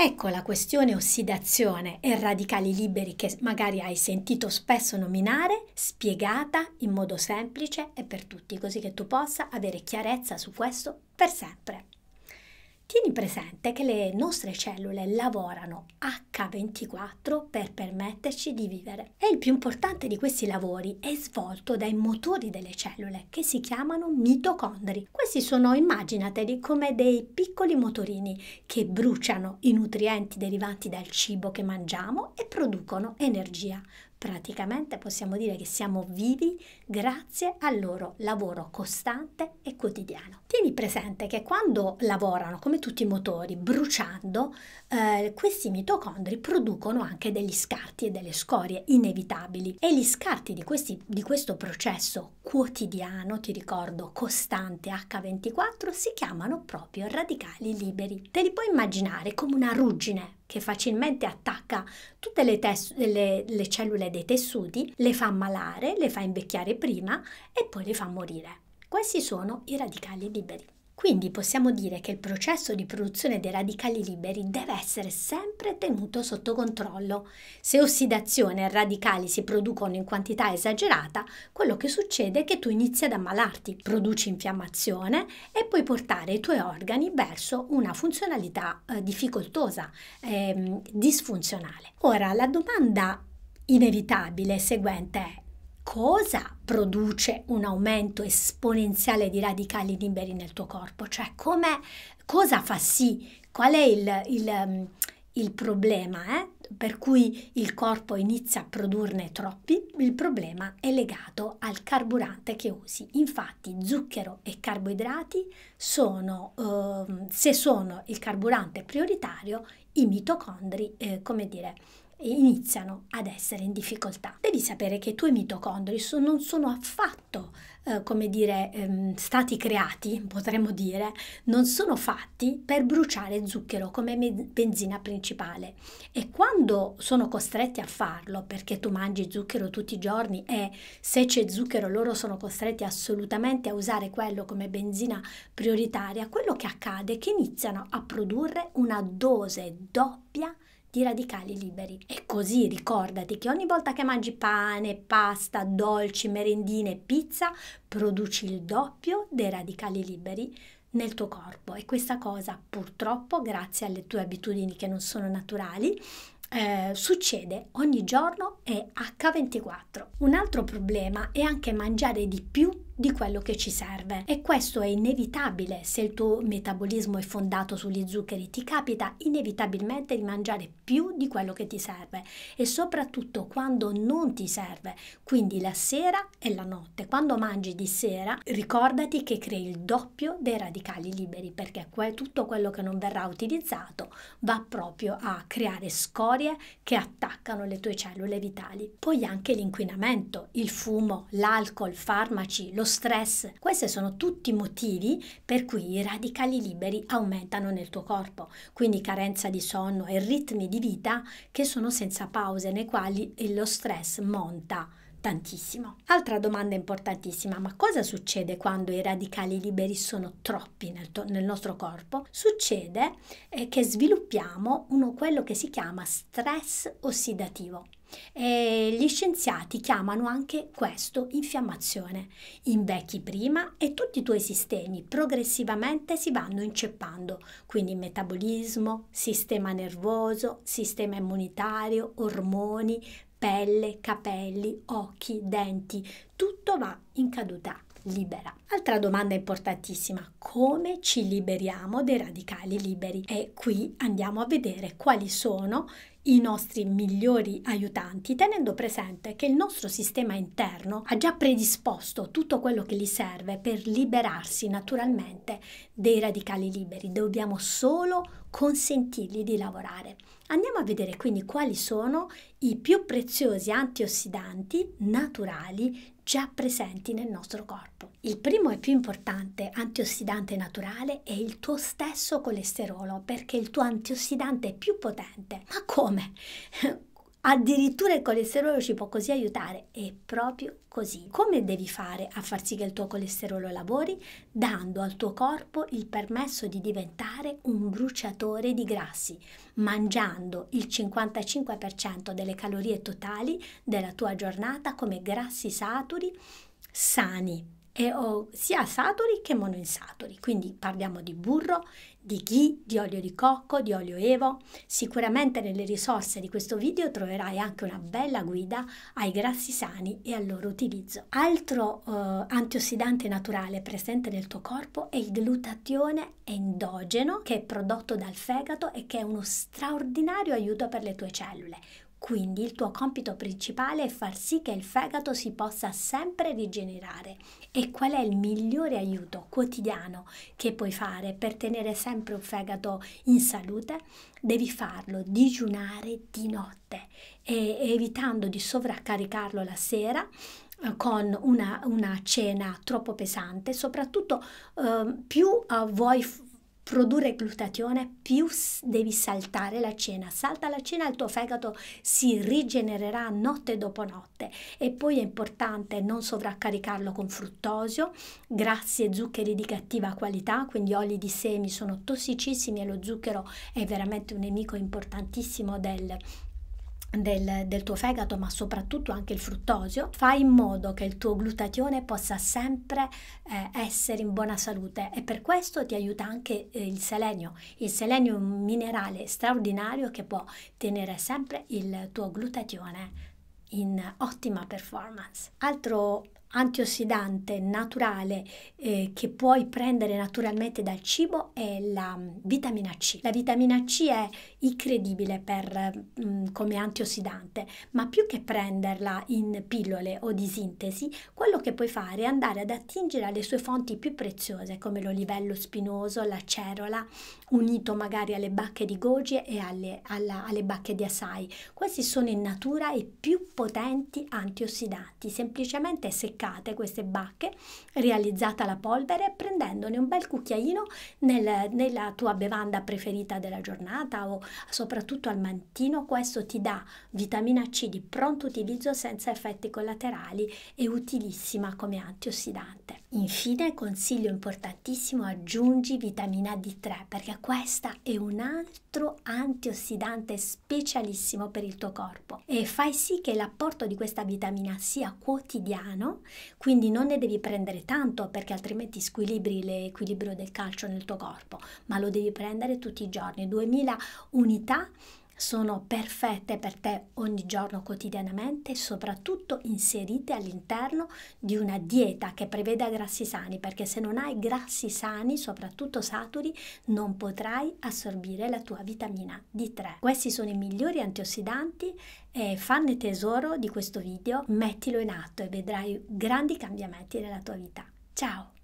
Ecco la questione ossidazione e radicali liberi che magari hai sentito spesso nominare, spiegata in modo semplice e per tutti, così che tu possa avere chiarezza su questo per sempre. Tieni presente che le nostre cellule lavorano a H24 per permetterci di vivere. E il più importante di questi lavori è svolto dai motori delle cellule che si chiamano mitocondri. Questi sono, immaginateli, come dei piccoli motorini che bruciano i nutrienti derivanti dal cibo che mangiamo e producono energia. Praticamente possiamo dire che siamo vivi grazie al loro lavoro costante e quotidiano. Tieni presente che quando lavorano, come tutti i motori, bruciando, eh, questi mitocondri polveri producono anche degli scarti e delle scorie inevitabili e gli scarti di, questi, di questo processo quotidiano, ti ricordo, costante H24 si chiamano proprio radicali liberi. Te li puoi immaginare come una ruggine che facilmente attacca tutte le, le, le cellule dei tessuti, le fa ammalare, le fa invecchiare prima e poi le fa morire. Questi sono i radicali liberi. Quindi possiamo dire che il processo di produzione dei radicali liberi deve essere sempre tenuto sotto controllo. Se ossidazione e radicali si producono in quantità esagerata, quello che succede è che tu inizi ad ammalarti, produci infiammazione e puoi portare i tuoi organi verso una funzionalità eh, difficoltosa, eh, disfunzionale. Ora, la domanda inevitabile seguente è cosa produce un aumento esponenziale di radicali liberi nel tuo corpo, cioè come, cosa fa sì, qual è il, il, mm, il problema eh? per cui il corpo inizia a produrne troppi, il problema è legato al carburante che usi. Infatti zucchero e carboidrati sono, eh, se sono il carburante prioritario, i mitocondri, eh, come dire, iniziano ad essere in difficoltà. Devi sapere che i tuoi mitocondri so, non sono affatto, eh, come dire, ehm, stati creati, potremmo dire, non sono fatti per bruciare zucchero come benzina principale e quando sono costretti a farlo perché tu mangi zucchero tutti i giorni e se c'è zucchero loro sono costretti assolutamente a usare quello come benzina prioritaria, quello che accade è che iniziano a produrre una dose doppia di radicali liberi. E così ricordati che ogni volta che mangi pane, pasta, dolci, merendine, pizza, produci il doppio dei radicali liberi nel tuo corpo e questa cosa purtroppo grazie alle tue abitudini che non sono naturali eh, succede ogni giorno e H24. Un altro problema è anche mangiare di più di quello che ci serve. E questo è inevitabile se il tuo metabolismo è fondato sugli zuccheri. Ti capita inevitabilmente di mangiare più di quello che ti serve e soprattutto quando non ti serve, quindi la sera e la notte. Quando mangi di sera ricordati che crei il doppio dei radicali liberi perché tutto quello che non verrà utilizzato va proprio a creare scorie che attaccano le tue cellule vitali. Poi anche l'inquinamento, il fumo, l'alcol, farmaci, lo stress. Questi sono tutti motivi per cui i radicali liberi aumentano nel tuo corpo, quindi carenza di sonno e ritmi di vita che sono senza pause, nei quali lo stress monta tantissimo. Altra domanda importantissima, ma cosa succede quando i radicali liberi sono troppi nel, to- nel nostro corpo? Succede eh, che sviluppiamo uno, quello che si chiama stress ossidativo. E gli scienziati chiamano anche questo infiammazione. Invecchi prima e tutti i tuoi sistemi progressivamente si vanno inceppando, quindi metabolismo, sistema nervoso, sistema immunitario, ormoni, pelle, capelli, occhi, denti, tutto va in caduta libera. Altra domanda importantissima, come ci liberiamo dei radicali liberi? E qui andiamo a vedere quali sono i nostri migliori aiutanti tenendo presente che il nostro sistema interno ha già predisposto tutto quello che gli serve per liberarsi naturalmente dei radicali liberi. Dobbiamo solo consentirgli di lavorare. Andiamo a vedere quindi quali sono i più preziosi antiossidanti naturali già presenti nel nostro corpo. Il primo e più importante antiossidante naturale è il tuo stesso colesterolo perché è il tuo antiossidante è più potente. Ma come? come? Addirittura il colesterolo ci può così aiutare, è proprio così. Come devi fare a far sì che il tuo colesterolo lavori? Dando al tuo corpo il permesso di diventare un bruciatore di grassi, mangiando il 55% delle calorie totali della tua giornata come grassi saturi sani e ho sia saturi che monoinsaturi, quindi parliamo di burro, di ghi, di olio di cocco, di olio evo. Sicuramente nelle risorse di questo video troverai anche una bella guida ai grassi sani e al loro utilizzo. Altro eh, antiossidante naturale presente nel tuo corpo è il glutatione endogeno che è prodotto dal fegato e che è uno straordinario aiuto per le tue cellule. Quindi il tuo compito principale è far sì che il fegato si possa sempre rigenerare. E qual è il migliore aiuto quotidiano che puoi fare per tenere sempre un fegato in salute? Devi farlo digiunare di notte, e, evitando di sovraccaricarlo la sera eh, con una, una, cena troppo pesante, soprattutto eh, più eh, vuoi produrre glutatione, più devi saltare la cena. Salta la cena, il tuo fegato si rigenererà notte dopo notte. E poi è importante non sovraccaricarlo con fruttosio, grassi e zuccheri di cattiva qualità, quindi oli di semi sono tossicissimi e lo zucchero è veramente un nemico importantissimo del del, del, tuo fegato, ma soprattutto anche il fruttosio, fai in modo che il tuo glutatione possa sempre eh, essere in buona salute e per questo ti aiuta anche eh, il selenio. Il selenio è un minerale straordinario che può tenere sempre il tuo glutatione in ottima performance. Altro antiossidante naturale eh, che puoi prendere naturalmente dal cibo è la mm, vitamina C. La vitamina C è incredibile per, mh, mm, come antiossidante, ma più che prenderla in pillole o di sintesi, quello che puoi fare è andare ad attingere alle sue fonti più preziose, come l'olivello spinoso, la cerola, unito magari alle bacche di goji e alle, alla, alle bacche di asai. Questi sono in natura i più potenti antiossidanti, semplicemente se seccate queste bacche, realizzata la polvere, prendendone un bel cucchiaino nel, nella tua bevanda preferita della giornata o soprattutto al mattino, Questo ti dà vitamina C di pronto utilizzo senza effetti collaterali e utilissima come antiossidante. Infine consiglio importantissimo aggiungi vitamina D3 perché questa è un altro antiossidante specialissimo per il tuo corpo e fai sì che l'apporto di questa vitamina sia quotidiano, quindi non ne devi prendere tanto perché altrimenti squilibri l'equilibrio del calcio nel tuo corpo, ma lo devi prendere tutti i giorni, 2000 unità sono perfette per te ogni giorno quotidianamente, soprattutto inserite all'interno di una dieta che preveda grassi sani, perché se non hai grassi sani, soprattutto saturi, non potrai assorbire la tua vitamina D3. Questi sono i migliori antiossidanti e fanne tesoro di questo video, mettilo in atto e vedrai grandi cambiamenti nella tua vita. Ciao!